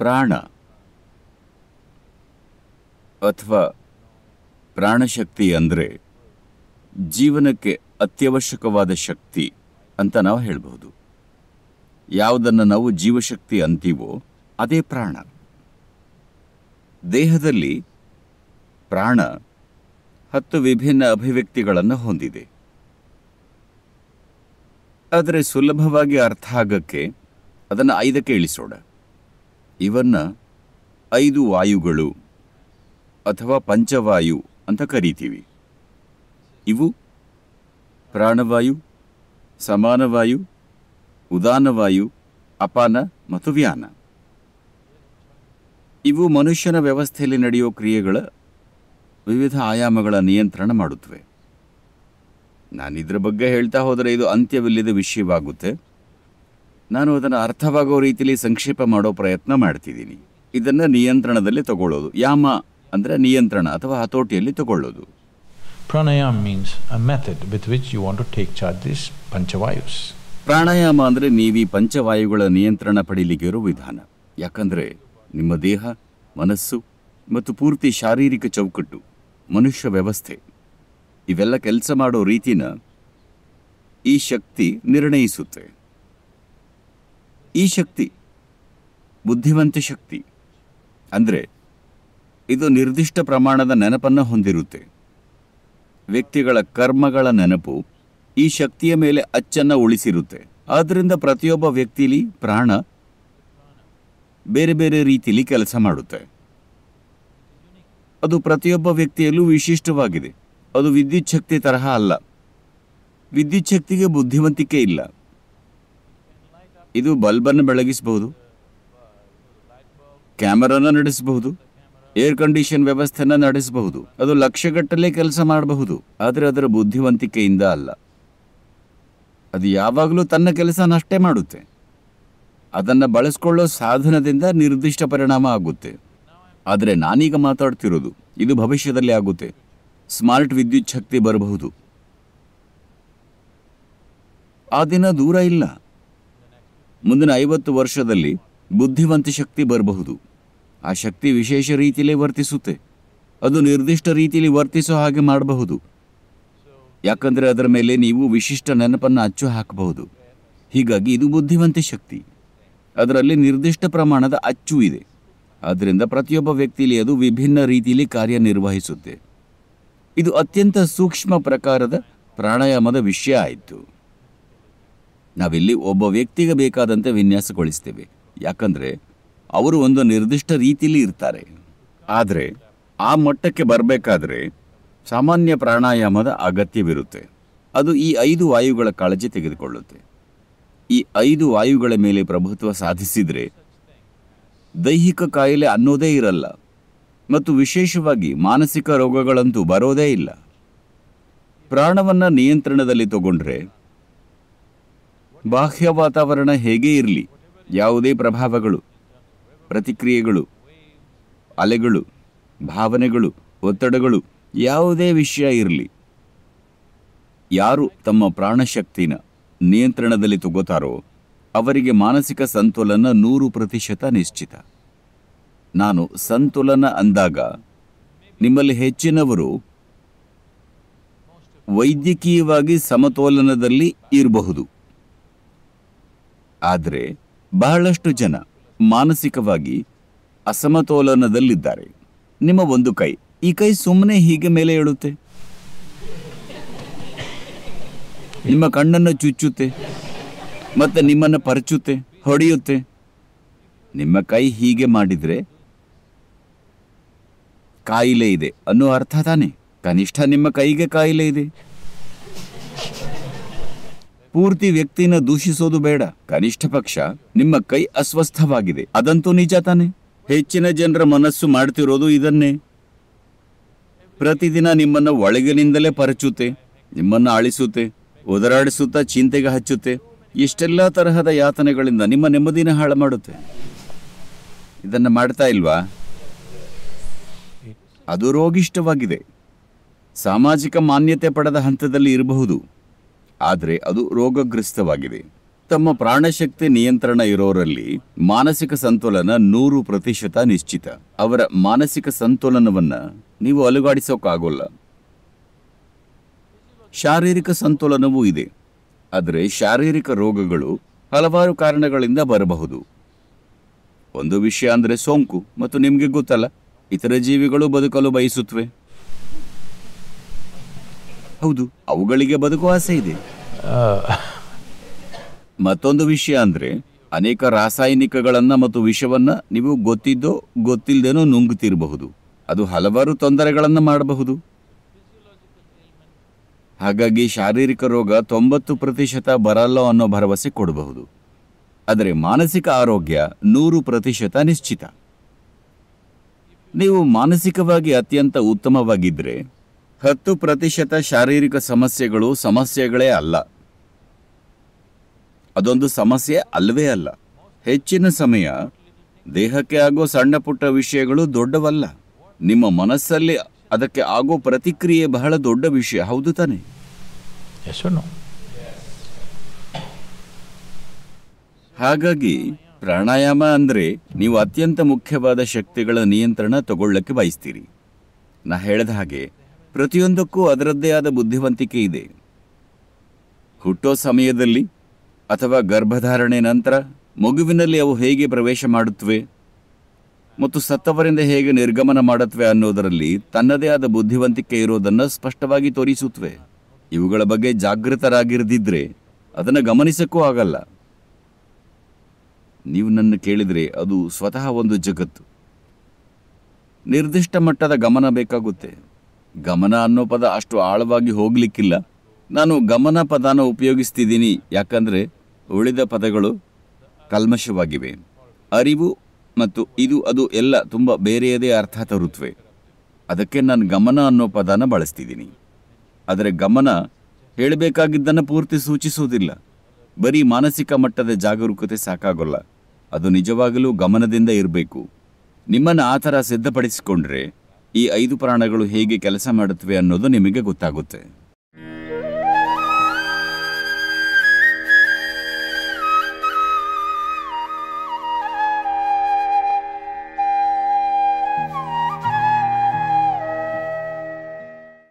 ಪ್ರಾಣ ಅಥವಾ ಪ್ರಾಣಶಕ್ತಿ ಅಂದರೆ ಜೀವನಕ್ಕೆ ಅತ್ಯವಶ್ಯಕವಾದ ಶಕ್ತಿ ಅಂತ ನಾವು ಹೇಳಬಹುದು ಯಾವುದನ್ನು ನಾವು ಜೀವಶಕ್ತಿ ಅಂತೀವೋ ಅದೇ ಪ್ರಾಣ ದೇಹದಲ್ಲಿ ಪ್ರಾಣ ಹತ್ತು ವಿಭಿನ್ನ ಅಭಿವ್ಯಕ್ತಿಗಳನ್ನು ಹೊಂದಿದೆ ಆದರೆ ಸುಲಭವಾಗಿ ಅರ್ಥ ಆಗಕ್ಕೆ ಅದನ್ನು ಐದಕ್ಕೆ ಇಳಿಸೋಣ ಇವನ್ನು ಐದು ವಾಯುಗಳು ಅಥವಾ ಪಂಚವಾಯು ಅಂತ ಕರಿತೀವಿ ಇವು ಪ್ರಾಣವಾಯು ಸಮಾನವಾಯು ಉದಾನವಾಯು ಅಪಾನ ಮತ್ತು ವ್ಯಾನ ಇವು ಮನುಷ್ಯನ ವ್ಯವಸ್ಥೆಯಲ್ಲಿ ನಡೆಯುವ ಕ್ರಿಯೆಗಳ ವಿವಿಧ ಆಯಾಮಗಳ ನಿಯಂತ್ರಣ ಮಾಡುತ್ತವೆ ನಾನು ಇದರ ಬಗ್ಗೆ ಹೇಳ್ತಾ ಹೋದರೆ ಇದು ಅಂತ್ಯವಿಲ್ಲದ ವಿಷಯವಾಗುತ್ತೆ ನಾನು ಅದನ್ನು ಅರ್ಥವಾಗೋ ರೀತಿಯಲ್ಲಿ ಸಂಕ್ಷೇಪ ಮಾಡೋ ಪ್ರಯತ್ನ ಮಾಡ್ತಿದ್ದೀನಿ ಇದನ್ನು ನಿಯಂತ್ರಣದಲ್ಲಿ ತಗೊಳ್ಳೋದು ಯಾಮ ಅಂದರೆ ನಿಯಂತ್ರಣ ಅಥವಾ ಹತೋಟಿಯಲ್ಲಿ ತಗೊಳ್ಳೋದು pranayama means a method with which you want to take charge this ಪಂಚವಾಯುಸ್ ಪ್ರಾಣಾಯಾಮ ಅಂದರೆ ನೀವು ಈ ಪಂಚವಾಯುಗಳ ನಿಯಂತ್ರಣ ಪಡೀಲಿಕ್ಕೆ ಇರೋ ವಿಧಾನ ಯಾಕಂದರೆ ನಿಮ್ಮ ದೇಹ ಮನಸ್ಸು ಮತ್ತು ಪೂರ್ತಿ ಶಾರೀರಿಕ ಚೌಕಟ್ಟು ಮನುಷ್ಯ ವ್ಯವಸ್ಥೆ ಇವೆಲ್ಲ ಕೆಲಸ ಮಾಡೋ ರೀತಿನ ಈ ಶಕ್ತಿ ನಿರ್ಣಯಿಸುತ್ತೆ ಈ ಶಕ್ತಿ ಬುದ್ಧಿವಂತ ಶಕ್ತಿ ಅಂದರೆ ಇದು ನಿರ್ದಿಷ್ಟ ಪ್ರಮಾಣದ ನೆನಪನ್ನು ಹೊಂದಿರುತ್ತೆ ವ್ಯಕ್ತಿಗಳ ಕರ್ಮಗಳ ನೆನಪು ಈ ಶಕ್ತಿಯ ಮೇಲೆ ಅಚ್ಚನ್ನು ಉಳಿಸಿರುತ್ತೆ ಆದ್ದರಿಂದ ಪ್ರತಿಯೊಬ್ಬ ವ್ಯಕ್ತಿಲಿ ಪ್ರಾಣ ಬೇರೆ ಬೇರೆ ರೀತಿಯಲ್ಲಿ ಕೆಲಸ ಮಾಡುತ್ತೆ ಅದು ಪ್ರತಿಯೊಬ್ಬ ವ್ಯಕ್ತಿಯಲ್ಲೂ ವಿಶಿಷ್ಟವಾಗಿದೆ ಅದು ವಿದ್ಯುಚ್ಛಕ್ತಿ ತರಹ ಅಲ್ಲ ವಿದ್ಯುಚ್ಛಕ್ತಿಗೆ ಬುದ್ಧಿವಂತಿಕೆ ಇಲ್ಲ ಇದು ಬಲ್ಬನ್ನು ಬೆಳಗಿಸಬಹುದು ಕ್ಯಾಮರಾನ ನಡೆಸಬಹುದು ಏರ್ ಕಂಡೀಷನ್ ವ್ಯವಸ್ಥೆನ ನಡೆಸಬಹುದು ಅದು ಲಕ್ಷಗಟ್ಟಲೆ ಕೆಲಸ ಮಾಡಬಹುದು ಆದರೆ ಅದರ ಬುದ್ಧಿವಂತಿಕೆಯಿಂದ ಅಲ್ಲ ಅದು ಯಾವಾಗಲೂ ತನ್ನ ಕೆಲಸನಷ್ಟೇ ಮಾಡುತ್ತೆ ಅದನ್ನು ಬಳಸ್ಕೊಳ್ಳೋ ಸಾಧನದಿಂದ ನಿರ್ದಿಷ್ಟ ಪರಿಣಾಮ ಆಗುತ್ತೆ ಆದರೆ ನಾನೀಗ ಮಾತಾಡ್ತಿರೋದು ಇದು ಭವಿಷ್ಯದಲ್ಲಿ ಆಗುತ್ತೆ ಸ್ಮಾರ್ಟ್ ವಿದ್ಯುತ್ ಶಕ್ತಿ ಬರಬಹುದು ಆ ದಿನ ದೂರ ಇಲ್ಲ ಮುಂದಿನ ಐವತ್ತು ವರ್ಷದಲ್ಲಿ ಬುದ್ಧಿವಂತ ಶಕ್ತಿ ಬರಬಹುದು ಆ ಶಕ್ತಿ ವಿಶೇಷ ರೀತಿಯಲ್ಲಿ ವರ್ತಿಸುತ್ತೆ ಅದು ನಿರ್ದಿಷ್ಟ ರೀತಿಯಲ್ಲಿ ವರ್ತಿಸೋ ಹಾಗೆ ಮಾಡಬಹುದು ಯಾಕಂದರೆ ಅದರ ಮೇಲೆ ನೀವು ವಿಶಿಷ್ಟ ನೆನಪನ್ನು ಅಚ್ಚು ಹಾಕಬಹುದು ಹೀಗಾಗಿ ಇದು ಬುದ್ಧಿವಂತ ಶಕ್ತಿ ಅದರಲ್ಲಿ ನಿರ್ದಿಷ್ಟ ಪ್ರಮಾಣದ ಅಚ್ಚು ಇದೆ ಆದ್ದರಿಂದ ಪ್ರತಿಯೊಬ್ಬ ವ್ಯಕ್ತಿಯಲ್ಲಿ ಅದು ವಿಭಿನ್ನ ರೀತಿಯಲ್ಲಿ ಕಾರ್ಯನಿರ್ವಹಿಸುತ್ತೆ ಇದು ಅತ್ಯಂತ ಸೂಕ್ಷ್ಮ ಪ್ರಕಾರದ ಪ್ರಾಣಾಯಾಮದ ವಿಷಯ ಆಯಿತು ನಾವಿಲ್ಲಿ ಒಬ್ಬ ವ್ಯಕ್ತಿಗೆ ಬೇಕಾದಂತೆ ವಿನ್ಯಾಸಗೊಳಿಸ್ತೇವೆ ಯಾಕಂದರೆ ಅವರು ಒಂದು ನಿರ್ದಿಷ್ಟ ರೀತಿಯಲ್ಲಿ ಇರ್ತಾರೆ ಆದರೆ ಆ ಮಟ್ಟಕ್ಕೆ ಬರಬೇಕಾದ್ರೆ ಸಾಮಾನ್ಯ ಪ್ರಾಣಾಯಾಮದ ಅಗತ್ಯವಿರುತ್ತೆ ಅದು ಈ ಐದು ವಾಯುಗಳ ಕಾಳಜಿ ತೆಗೆದುಕೊಳ್ಳುತ್ತೆ ಈ ಐದು ವಾಯುಗಳ ಮೇಲೆ ಪ್ರಭುತ್ವ ಸಾಧಿಸಿದರೆ ದೈಹಿಕ ಕಾಯಿಲೆ ಅನ್ನೋದೇ ಇರಲ್ಲ ಮತ್ತು ವಿಶೇಷವಾಗಿ ಮಾನಸಿಕ ರೋಗಗಳಂತೂ ಬರೋದೇ ಇಲ್ಲ ಪ್ರಾಣವನ್ನು ನಿಯಂತ್ರಣದಲ್ಲಿ ತಗೊಂಡ್ರೆ ಬಾಹ್ಯ ವಾತಾವರಣ ಹೇಗೆ ಇರಲಿ ಯಾವುದೇ ಪ್ರಭಾವಗಳು ಪ್ರತಿಕ್ರಿಯೆಗಳು ಅಲೆಗಳು ಭಾವನೆಗಳು ಒತ್ತಡಗಳು ಯಾವುದೇ ವಿಷಯ ಇರಲಿ ಯಾರು ತಮ್ಮ ಪ್ರಾಣಶಕ್ತಿನ ನಿಯಂತ್ರಣದಲ್ಲಿ ತಗೋತಾರೋ ಅವರಿಗೆ ಮಾನಸಿಕ ಸಂತೋಲನ ನೂರು ಪ್ರತಿಶತ ನಿಶ್ಚಿತ ನಾನು ಸಂತುಲನ ಅಂದಾಗ ನಿಮ್ಮಲ್ಲಿ ಹೆಚ್ಚಿನವರು ವೈದ್ಯಕೀಯವಾಗಿ ಸಮತೋಲನದಲ್ಲಿ ಇರಬಹುದು ಆದರೆ ಬಹಳಷ್ಟು ಜನ ಮಾನಸಿಕವಾಗಿ ಅಸಮತೋಲನದಲ್ಲಿದ್ದಾರೆ ನಿಮ್ಮ ಒಂದು ಕೈ ಈ ಕೈ ಸುಮ್ಮನೆ ಹೀಗೆ ಮೇಲೆ ಏಳುತ್ತೆ ನಿಮ್ಮ ಕಣ್ಣನ್ನು ಚುಚ್ಚುತ್ತೆ ಮತ್ತೆ ನಿಮ್ಮನ್ನು ಪರಚುತ್ತೆ ಹೊಡೆಯುತ್ತೆ ನಿಮ್ಮ ಕೈ ಹೀಗೆ ಮಾಡಿದರೆ ಕಾಯಿಲೆ ಇದೆ ಅನ್ನೋ ಅರ್ಥ ತಾನೆ ಕನಿಷ್ಠ ನಿಮ್ಮ ಕೈಗೆ ಕಾಯಿಲೆ ಇದೆ ಪೂರ್ತಿ ವ್ಯಕ್ತಿನ ದೂಷಿಸೋದು ಬೇಡ ಕನಿಷ್ಠ ಪಕ್ಷ ನಿಮ್ಮ ಕೈ ಅಸ್ವಸ್ಥವಾಗಿದೆ ಅದಂತೂ ನಿಜ ತಾನೆ ಹೆಚ್ಚಿನ ಜನರ ಮನಸ್ಸು ಮಾಡ್ತಿರೋದು ಇದನ್ನೇ ಪ್ರತಿದಿನ ನಿಮ್ಮನ್ನ ಒಳಗಿನಿಂದಲೇ ಪರಚುತ್ತೆ ನಿಮ್ಮನ್ನ ಆಳಿಸುತ್ತೆ ಉದರಾಡಿಸುತ್ತಾ ಚಿಂತೆಗೆ ಹಚ್ಚುತ್ತೆ ಇಷ್ಟೆಲ್ಲ ತರಹದ ಯಾತನೆಗಳಿಂದ ನಿಮ್ಮ ನೆಮ್ಮದಿನ ಹಾಳು ಮಾಡುತ್ತೆ ಇದನ್ನು ಮಾಡ್ತಾ ಇಲ್ವಾ ಅದು ರೋಗಿಷ್ಟವಾಗಿದೆ ಸಾಮಾಜಿಕ ಮಾನ್ಯತೆ ಪಡೆದ ಹಂತದಲ್ಲಿ ಇರಬಹುದು ಆದರೆ ಅದು ರೋಗಗ್ರಸ್ತವಾಗಿದೆ ತಮ್ಮ ಪ್ರಾಣಶಕ್ತಿ ನಿಯಂತ್ರಣ ಇರೋರಲ್ಲಿ ಮಾನಸಿಕ ಸಂತೋಲನ ನೂರು ಪ್ರತಿಶತ ನಿಶ್ಚಿತ ಅವರ ಮಾನಸಿಕ ಸಂತೋಲನವನ್ನ ನೀವು ಅಲುಗಾಡಿಸೋಕ್ಕಾಗೋಲ್ಲ ಶಾರೀರಿಕ ಸಂತೋಲನವೂ ಇದೆ ಆದರೆ ಶಾರೀರಿಕ ರೋಗಗಳು ಹಲವಾರು ಕಾರಣಗಳಿಂದ ಬರಬಹುದು ಒಂದು ವಿಷಯ ಅಂದರೆ ಸೋಂಕು ಮತ್ತು ನಿಮಗೆ ಗೊತ್ತಲ್ಲ ಇತರ ಜೀವಿಗಳು ಬದುಕಲು ಬಯಸುತ್ತವೆ ಹೌದು ಅವುಗಳಿಗೆ ಬದುಕುವ ಆಸೆ ಇದೆ ಮತ್ತೊಂದು ವಿಷಯ ಅಂದ್ರೆ ಅನೇಕ ರಾಸಾಯನಿಕಗಳನ್ನ ಮತ್ತು ವಿಷವನ್ನ ನೀವು ಗೊತ್ತಿದ್ದೋ ಗೊತ್ತಿಲ್ಲದೇನೋ ನುಂಗುತ್ತಿರಬಹುದು ಅದು ಹಲವಾರು ತೊಂದರೆಗಳನ್ನು ಮಾಡಬಹುದು ಹಾಗಾಗಿ ಶಾರೀರಿಕ ರೋಗ ತೊಂಬತ್ತು ಪ್ರತಿಶತ ಬರಲ್ಲ ಅನ್ನೋ ಭರವಸೆ ಕೊಡಬಹುದು ಆದರೆ ಮಾನಸಿಕ ಆರೋಗ್ಯ ನೂರು ಪ್ರತಿಶತ ನಿಶ್ಚಿತ ನೀವು ಮಾನಸಿಕವಾಗಿ ಅತ್ಯಂತ ಉತ್ತಮವಾಗಿದ್ದರೆ ಹತ್ತು ಪ್ರತಿಶತ ಶಾರೀರಿಕ ಸಮಸ್ಯೆಗಳು ಸಮಸ್ಯೆಗಳೇ ಅಲ್ಲ ಅದೊಂದು ಸಮಸ್ಯೆ ಅಲ್ಲವೇ ಅಲ್ಲ ಹೆಚ್ಚಿನ ಸಮಯ ದೇಹಕ್ಕೆ ಆಗೋ ಸಣ್ಣ ಪುಟ್ಟ ವಿಷಯಗಳು ದೊಡ್ಡವಲ್ಲ ನಿಮ್ಮ ಮನಸ್ಸಲ್ಲಿ ಅದಕ್ಕೆ ಆಗೋ ಪ್ರತಿಕ್ರಿಯೆ ಬಹಳ ದೊಡ್ಡ ವಿಷಯ ಹೌದು ತಾನೆ ಹಾಗಾಗಿ ಪ್ರಾಣಾಯಾಮ ಅಂದರೆ ನೀವು ಅತ್ಯಂತ ಮುಖ್ಯವಾದ ಶಕ್ತಿಗಳ ನಿಯಂತ್ರಣ ತಗೊಳ್ಳಕ್ಕೆ ಬಯಸ್ತೀರಿ ನಾ ಹೇಳಿದ ಹಾಗೆ ಪ್ರತಿಯೊಂದಕ್ಕೂ ಅದರದ್ದೇ ಆದ ಬುದ್ಧಿವಂತಿಕೆ ಇದೆ ಹುಟ್ಟೋ ಸಮಯದಲ್ಲಿ ಅಥವಾ ಗರ್ಭಧಾರಣೆ ನಂತರ ಮಗುವಿನಲ್ಲಿ ಅವು ಹೇಗೆ ಪ್ರವೇಶ ಮಾಡುತ್ತವೆ ಮತ್ತು ಸತ್ತವರಿಂದ ಹೇಗೆ ನಿರ್ಗಮನ ಮಾಡುತ್ತವೆ ಅನ್ನೋದರಲ್ಲಿ ತನ್ನದೇ ಆದ ಬುದ್ಧಿವಂತಿಕೆ ಇರೋದನ್ನು ಸ್ಪಷ್ಟವಾಗಿ ತೋರಿಸುತ್ತವೆ ಇವುಗಳ ಬಗ್ಗೆ ಜಾಗೃತರಾಗಿರದಿದ್ದರೆ ಅದನ್ನು ಗಮನಿಸಕ್ಕೂ ಆಗಲ್ಲ ನೀವು ನನ್ನ ಕೇಳಿದರೆ ಅದು ಸ್ವತಃ ಒಂದು ಜಗತ್ತು ನಿರ್ದಿಷ್ಟ ಮಟ್ಟದ ಗಮನ ಬೇಕಾಗುತ್ತೆ ಗಮನ ಅನ್ನೋ ಪದ ಅಷ್ಟು ಆಳವಾಗಿ ಹೋಗಲಿಕ್ಕಿಲ್ಲ ನಾನು ಗಮನ ಪದನ ಉಪಯೋಗಿಸ್ತಿದ್ದೀನಿ ಯಾಕಂದರೆ ಉಳಿದ ಪದಗಳು ಕಲ್ಮಶವಾಗಿವೆ ಅರಿವು ಮತ್ತು ಇದು ಅದು ಎಲ್ಲ ತುಂಬ ಬೇರೆಯದೇ ಅರ್ಥ ತರುತ್ತವೆ ಅದಕ್ಕೆ ನಾನು ಗಮನ ಅನ್ನೋ ಪದನ ಬಳಸ್ತಿದ್ದೀನಿ ಆದರೆ ಗಮನ ಹೇಳಬೇಕಾಗಿದ್ದನ್ನು ಪೂರ್ತಿ ಸೂಚಿಸುವುದಿಲ್ಲ ಬರೀ ಮಾನಸಿಕ ಮಟ್ಟದ ಜಾಗರೂಕತೆ ಸಾಕಾಗೋಲ್ಲ ಅದು ನಿಜವಾಗಲೂ ಗಮನದಿಂದ ಇರಬೇಕು ನಿಮ್ಮನ್ನು ಆ ಥರ ಸಿದ್ಧಪಡಿಸಿಕೊಂಡ್ರೆ ಈ ಐದು ಪ್ರಾಣಗಳು ಹೇಗೆ ಕೆಲಸ ಮಾಡುತ್ತವೆ ಅನ್ನೋದು ನಿಮಗೆ ಗೊತ್ತಾಗುತ್ತೆ